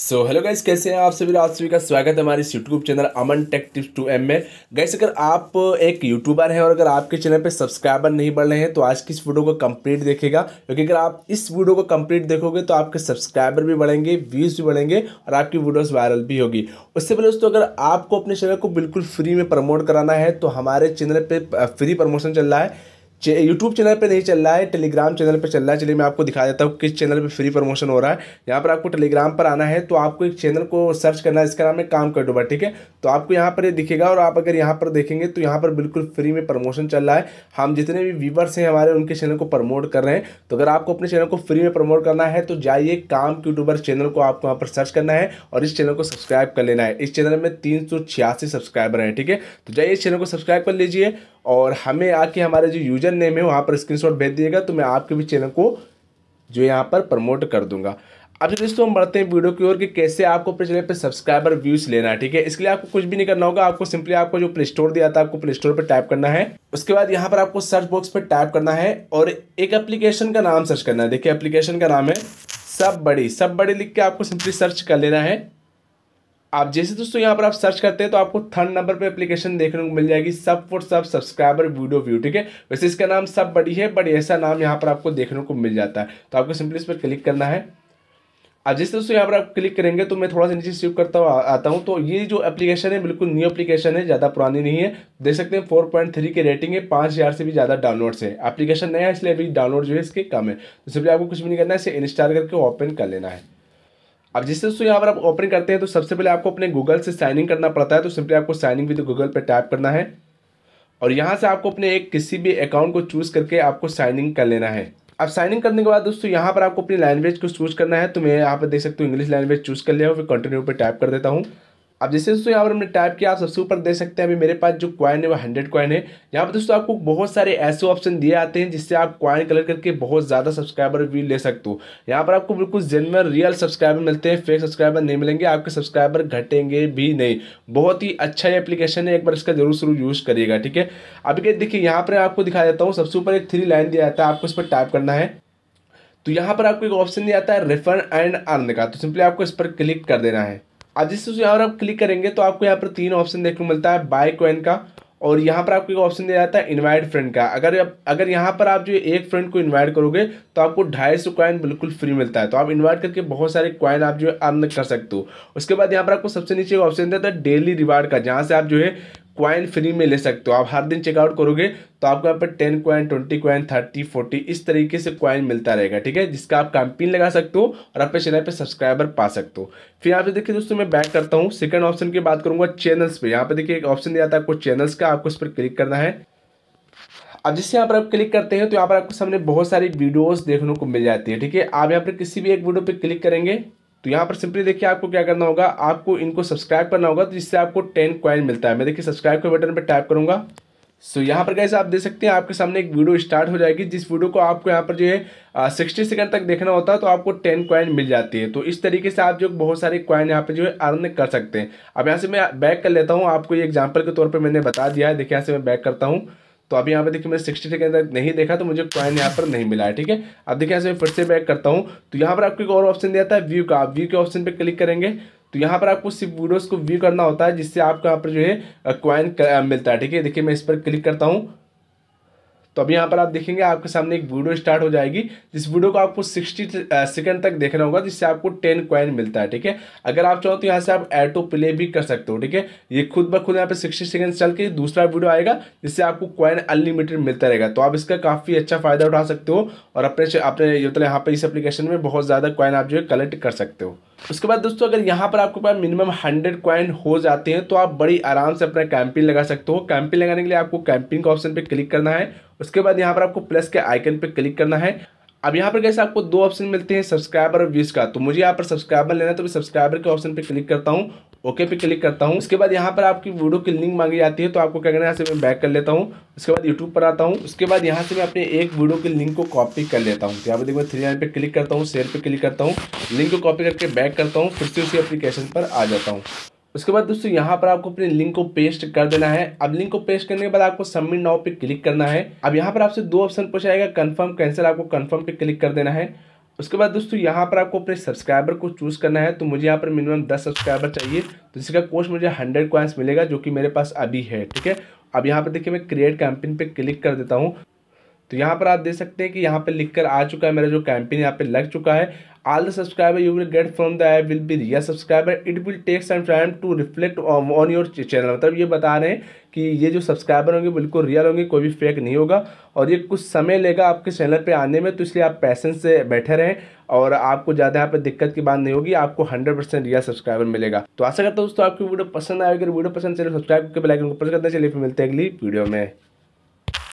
so hello guys कैसे हैं आप सभी आप सभी का स्वागत है हमारे YouTube channel Aman tech tips टू एम में गैस अगर आप एक यूट्यूबर हैं और अगर आपके चैनल पे सब्सक्राइबर नहीं बढ़ रहे हैं तो आज की इस वीडियो को कंप्लीट देखेगा क्योंकि अगर आप इस वीडियो को कंप्लीट देखोगे तो आपके सब्सक्राइबर भी बढ़ेंगे व्यूज़ भी बढ़ेंगे और आपकी वीडियोज़ वायरल भी होगी उससे पहले दोस्तों अगर आपको अपने चैनल को बिल्कुल फ्री में प्रमोट कराना है तो हमारे चैनल पर फ्री प्रमोशन चल रहा है यूट्यूब चैनल पे नहीं चल रहा है टेलीग्राम चैनल पे चल रहा है चलिए मैं आपको दिखा देता हूँ किस चैनल पे फ्री प्रमोशन हो रहा है यहाँ पर आपको टेलीग्राम पर आना है तो आपको एक चैनल को सर्च करना है इसका नाम है काम कर डूबा ठीक है तो आपको यहाँ पर दिखेगा और आप अगर यहाँ पर देखेंगे तो यहाँ पर बिल्कुल फ्री में प्रमोशन चल रहा है हम जितने भी व्यूवर्स हैं हमारे उनके चैनल को प्रमोट कर रहे हैं तो अगर आपको अपने चैनल को फ्री में प्रमोट करना है तो जाइए काम यूट्यूबर चैनल को आपको यहाँ पर सर्च करना है और इस चैनल को सब्सक्राइब कर लेना है इस चैनल में तीन सौ छियासी सब्सक्राइबर हैं ठीक है तो जाइए इस चैनल को सब्सक्राइब कर लीजिए और हमें आके हमारे जो यूजर नेम है वहाँ पर स्क्रीनशॉट भेज दिएगा तो मैं आपके भी चैनल को जो यहाँ पर प्रमोट कर दूंगा अब दोस्तों हम बढ़ते हैं वीडियो की ओर कि कैसे आपको अपने चैनल पर सब्सक्राइबर व्यूज लेना है ठीक है इसके लिए आपको कुछ भी नहीं करना होगा आपको सिंपली आपको जो प्ले स्टोर दिया था आपको प्ले स्टोर पर टाइप करना है उसके बाद यहाँ पर आपको सर्च बॉक्स पर टाइप करना है और एक एप्लीकेशन का नाम सर्च करना है देखिए एप्लीकेशन का नाम है सब बड़ी सब बड़ी लिख के आपको सिंपली सर्च कर लेना है आप जैसे दोस्तों यहाँ पर आप सर्च करते हैं तो आपको थर्ड नंबर पर एप्लीकेशन देखने को मिल जाएगी सब फॉर सब सब्सक्राइबर वीडियो व्यू ठीक है वैसे इसका नाम सब बड़ी है बट ऐसा नाम यहाँ पर आपको देखने को मिल जाता है तो आपको सिंपली इस पर क्लिक करना है अब जैसे दोस्तों यहाँ पर आप क्लिक करेंगे तो मैं थोड़ा सा नीचे स्विप करता हूँ आता हूँ तो ये जो एप्लीकेशन है बिल्कुल न्यू एप्लीकेशन है ज़्यादा पुरानी नहीं है देख सकते हैं फोर पॉइंट थ्री की रेटिंग है पाँच हज़ार से भी ज़्यादा डाउनलोड्स है एप्लीकेशन नया है इसलिए अभी डाउनलोड जो है इसके कम है तो सिर्फ आपको कुछ भी नहीं करना है इसे इंस्टॉल करके ओपन कर लेना है अब जिससे दोस्तों यहाँ पर आप ओपन करते हैं तो सबसे पहले आपको अपने गूगल से साइन इन करना पड़ता है तो सिंपली आपको साइन इन विद गूगल पर टाइप करना है और यहाँ से आपको अपने एक किसी भी अकाउंट को चूज़ करके आपको साइन इन कर लेना है अब साइन इन करने के बाद दोस्तों यहाँ पर आपको अपनी लैंग्वेज को चूज़ करना है तो मैं यहाँ पर देख सकता हूँ इंग्लिश लैंग्वेज चूज़ कर लिया हूँ फिर कंटिन्यू पर टाइप कर देता हूँ अब जैसे दोस्तों यहाँ पर हमने टाइप किया आप सबसे ऊपर देख सकते हैं अभी मेरे पास जो क्वाइन है वो हंड्रेड क्वाइन है यहाँ पर दोस्तों आपको बहुत सारे ऐसे ऑप्शन दिए आते हैं जिससे आप कॉइन कलर करके बहुत ज़्यादा सब्सक्राइबर भी ले सकते हो यहाँ पर आपको बिल्कुल जेनवर रियल सब्सक्राइबर मिलते हैं फेक सब्सक्राइबर नहीं मिलेंगे आपके सब्सक्राइबर घटेंगे भी नहीं बहुत ही अच्छा ये एप्लीकेशन है एक बार इसका जरूर जरूर यूज़ करिएगा ठीक है अभी देखिए यहाँ पर आपको दिखा देता हूँ सबसे ऊपर एक थ्री लाइन दिया जाता है आपको इस पर टाइप करना है तो यहाँ पर आपको एक ऑप्शन दिया जाता है रिफंड एंड अर्न का तो सिंपली आपको इस पर क्लिक कर देना है जिस उसे और आप क्लिक करेंगे तो आपको यहाँ पर तीन ऑप्शन देखने को मिलता है बाय कॉइन का और यहाँ पर आपको एक ऑप्शन दिया जाता है इनवाइट फ्रेंड का अगर अगर यहाँ पर आप जो एक फ्रेंड को इनवाइट करोगे तो आपको ढाई सौ कॉइन बिल्कुल फ्री मिलता है तो आप इनवाइट करके बहुत सारे कॉइन आप जो है अर्न कर सकते हो उसके बाद यहाँ पर आपको सबसे नीचे ऑप्शन देता है डेली रिवार्ड का जहाँ से आप जो है क्वाइन फ्री में ले सकते हो आप हर दिन चेकआउट करोगे तो आपको यहाँ पर ten coin twenty coin thirty forty इस तरीके से क्वाइन मिलता रहेगा ठीक है जिसका आप कैंपेन लगा सकते हो और अपने चैनल पे सब्सक्राइबर पा सकते हो फिर यहाँ पे देखिए दोस्तों मैं बैक करता हूँ सेकंड ऑप्शन की बात करूँगा चैनल्स पे यहाँ पे देखिए एक ऑप्शन दिया था आपको चैनल्स का आपको इस पर क्लिक करना है अब जिससे यहाँ पर आप क्लिक करते हैं तो यहाँ पर आपको सामने बहुत सारी वीडियोस देखने को मिल जाती है ठीक है आप यहाँ पर किसी भी एक वीडियो पर क्लिक करेंगे तो यहाँ पर सिंपली देखिए आपको क्या करना होगा आपको इनको सब्सक्राइब करना होगा तो जिससे आपको टेन क्वाइन मिलता है मैं देखिए सब्सक्राइब के बटन पर टाइप करूँगा सो so, यहाँ पर कैसे आप देख सकते हैं आपके सामने एक वीडियो स्टार्ट हो जाएगी जिस वीडियो को आपको यहाँ पर जो है सिक्सटी सेकंड तक देखना होता है तो आपको टेन क्वाइन मिल जाती है तो इस तरीके से आप जो बहुत सारे क्वाइन यहाँ पर जो है अर्न कर सकते हैं अब यहाँ से मैं बैक कर लेता हूँ आपको ये एग्जाम्पल के तौर पर मैंने बता दिया है देखिए यहाँ से मैं बैक करता हूँ तो अभी यहाँ पे देखिए मैंने सिक्सटी के अंदर नहीं देखा तो मुझे क्वाइन यहाँ पर नहीं मिला है ठीक है अब देखिए ऐसे फिर से बैक करता हूँ तो यहाँ पर आपको एक और ऑप्शन दिया था व्यू का व्यू के ऑप्शन पर क्लिक करेंगे तो यहाँ पर आपको सिर्फ वीडियोज़ को व्यू करना होता है जिससे आपको यहाँ पर जो है क्वाइन मिलता है ठीक है देखिए मैं इस पर क्लिक करता हूँ तो अब यहाँ पर आप देखेंगे आपके सामने एक वीडियो स्टार्ट हो जाएगी जिस वीडियो को आपको सिक्सटी सेकंड तक देखना होगा जिससे आपको टेन क्वाइन मिलता है ठीक है अगर आप चाहो तो यहाँ से आप एटो प्ले भी कर सकते हो ठीक है ये खुद ब खुद यहाँ पे सिक्सटी सेकंड चल के दूसरा वीडियो आएगा जिससे आपको क्वाइन अनलिमिटेड मिलता रहेगा तो आप इसका काफ़ी अच्छा फायदा उठा सकते हो और अपने अपने तो यहाँ पे इस एप्लीकेशन में बहुत ज़्यादा क्वाइन आप जो है कलेक्ट कर सकते हो उसके बाद दोस्तों अगर यहाँ पर आपके पास मिनिमम हंड्रेड क्वाइन हो जाते हैं तो आप बड़ी आराम से अपना कैंपिन लगा सकते हो कैंपेन लगाने के लिए आपको कैंपिंग का ऑप्शन पर क्लिक करना है उसके बाद यहाँ पर आपको प्लस के आइकन पर क्लिक करना है अब यहाँ पर कैसे आपको दो ऑप्शन मिलते हैं सब्सक्राइबर और व्यूज़ का तो मुझे यहाँ पर सब्सक्राइबर लेना है तो मैं सब्सक्राइबर के ऑप्शन पर क्लिक करता हूँ ओके पे क्लिक करता हूँ उसके बाद यहाँ पर आपकी वीडियो की लिंक मांगी जाती है तो आपको क्या करना है यहाँ से मैं बैक कर लेता हूँ उसके बाद यूट्यूब पर आता हूँ उसके बाद यहाँ से मैं अपने एक वीडियो की लिंक को कॉपी कर लेता हूँ तो यहाँ पर देखो थ्री लाइन पर क्लिक करता हूँ शेयर पर क्लिक करता हूँ लिंक को कॉपी करके बैक करता हूँ फिर से उसी एप्लीकेशन पर आ जाता हूँ उसके बाद दोस्तों यहाँ पर आपको अपने लिंक को पेस्ट कर देना है अब लिंक को पेस्ट करने के बाद आपको सबमिट नाउ पे क्लिक करना है अब यहाँ पर आपसे दो ऑप्शन पूछा जाएगा कंफर्म कैंसिल आपको कंफर्म पे क्लिक कर देना है उसके बाद दोस्तों यहाँ पर आपको अपने सब्सक्राइबर को चूज़ करना है तो मुझे यहाँ पर मिनिमम दस सब्सक्राइबर चाहिए तो इसका कोर्स मुझे हंड्रेड क्वाइंस मिलेगा जो कि मेरे पास अभी है ठीक है अब यहाँ पर देखिए मैं क्रिएट कैंपेन पे क्लिक कर देता हूँ तो यहाँ पर आप देख सकते हैं कि यहाँ पर लिख कर आ चुका है मेरा जो कैंपेन यहाँ पर लग चुका है all the subscriber you will get from the app will be real subscriber it will take some time to reflect on, on your channel मतलब ये बता रहे हैं कि ये जो सब्सक्राइबर होंगे बिल्कुल रियल होंगे कोई भी फेक नहीं होगा और ये कुछ समय लेगा आपके चैनल पे आने में तो इसलिए आप पैसेंस से बैठे रहें और आपको ज़्यादा यहाँ पर दिक्कत की बात नहीं होगी आपको 100 परसेंट रियल सब्सक्राइबर मिलेगा तो आशा करता हूँ दोस्तों आपकी वीडियो पसंद आएगी अगर वीडियो पसंद चले सब्सक्राइब करके बेलाइकन को प्रेस करते चलिए फिर मिलते हैं अगली वीडियो में